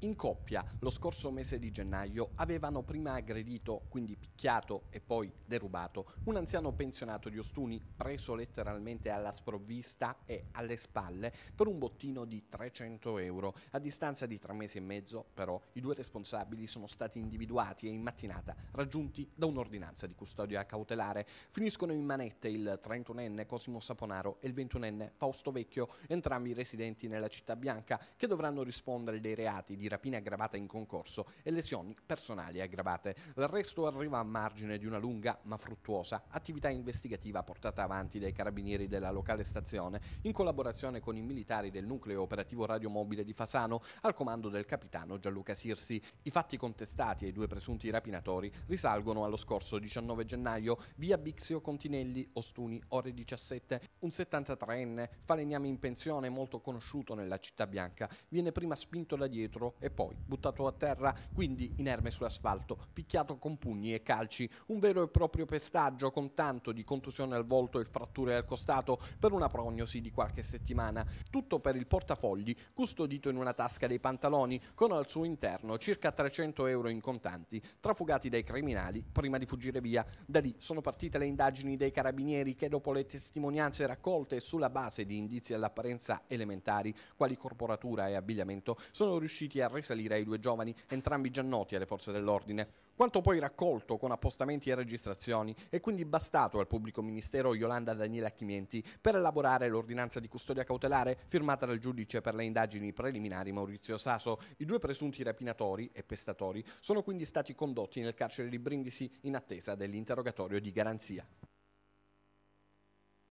In coppia, lo scorso mese di gennaio, avevano prima aggredito, quindi picchiato e poi derubato, un anziano pensionato di Ostuni, preso letteralmente alla sprovvista e alle spalle per un bottino di 300 euro. A distanza di tre mesi e mezzo, però, i due responsabili sono stati individuati e in mattinata raggiunti da un'ordinanza di custodia cautelare. Finiscono in manette il 31enne Cosimo Saponaro e il 21enne Fausto Vecchio, entrambi residenti nella città bianca, che dovranno rispondere dei reati di di rapina aggravata in concorso e lesioni personali aggravate. L'arresto arriva a margine di una lunga ma fruttuosa attività investigativa portata avanti dai carabinieri della locale stazione in collaborazione con i militari del nucleo operativo radiomobile di Fasano al comando del capitano Gianluca Sirsi. I fatti contestati ai due presunti rapinatori risalgono allo scorso 19 gennaio via Bixio Continelli, Ostuni, ore 17. Un 73enne, falegname in pensione molto conosciuto nella città bianca, viene prima spinto da dietro e poi buttato a terra, quindi inerme sull'asfalto, picchiato con pugni e calci, un vero e proprio pestaggio con tanto di contusione al volto e fratture al costato per una prognosi di qualche settimana. Tutto per il portafogli custodito in una tasca dei pantaloni con al suo interno circa 300 euro in contanti, trafugati dai criminali prima di fuggire via. Da lì sono partite le indagini dei carabinieri che dopo le testimonianze raccolte sulla base di indizi all'apparenza elementari, quali corporatura e abbigliamento, sono riusciti a poter risalire ai due giovani, entrambi già noti alle forze dell'ordine. Quanto poi raccolto con appostamenti e registrazioni è quindi bastato al pubblico ministero Yolanda Daniela Chimenti per elaborare l'ordinanza di custodia cautelare firmata dal giudice per le indagini preliminari Maurizio Saso. I due presunti rapinatori e pestatori sono quindi stati condotti nel carcere di Brindisi in attesa dell'interrogatorio di garanzia.